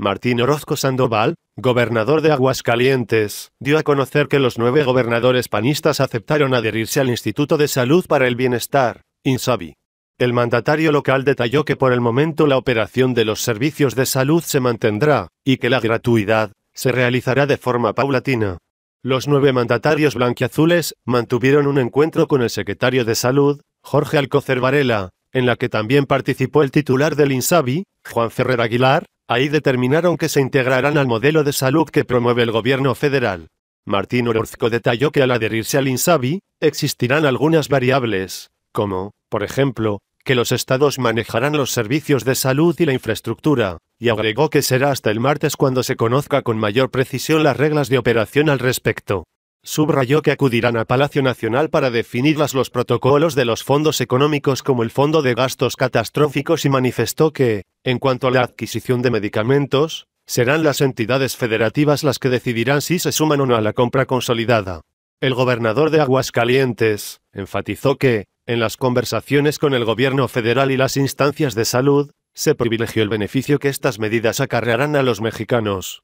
Martín Orozco Sandoval, gobernador de Aguascalientes, dio a conocer que los nueve gobernadores panistas aceptaron adherirse al Instituto de Salud para el Bienestar, INSABI. El mandatario local detalló que por el momento la operación de los servicios de salud se mantendrá, y que la gratuidad se realizará de forma paulatina. Los nueve mandatarios blanquiazules mantuvieron un encuentro con el secretario de Salud, Jorge Alcocer Varela, en la que también participó el titular del INSABI, Juan Ferrer Aguilar, Ahí determinaron que se integrarán al modelo de salud que promueve el gobierno federal. Martín Orozco detalló que al adherirse al INSABI, existirán algunas variables, como, por ejemplo, que los estados manejarán los servicios de salud y la infraestructura, y agregó que será hasta el martes cuando se conozca con mayor precisión las reglas de operación al respecto. Subrayó que acudirán a Palacio Nacional para definirlas los protocolos de los fondos económicos como el Fondo de Gastos Catastróficos y manifestó que, en cuanto a la adquisición de medicamentos, serán las entidades federativas las que decidirán si se suman o no a la compra consolidada. El gobernador de Aguascalientes enfatizó que, en las conversaciones con el gobierno federal y las instancias de salud, se privilegió el beneficio que estas medidas acarrearán a los mexicanos.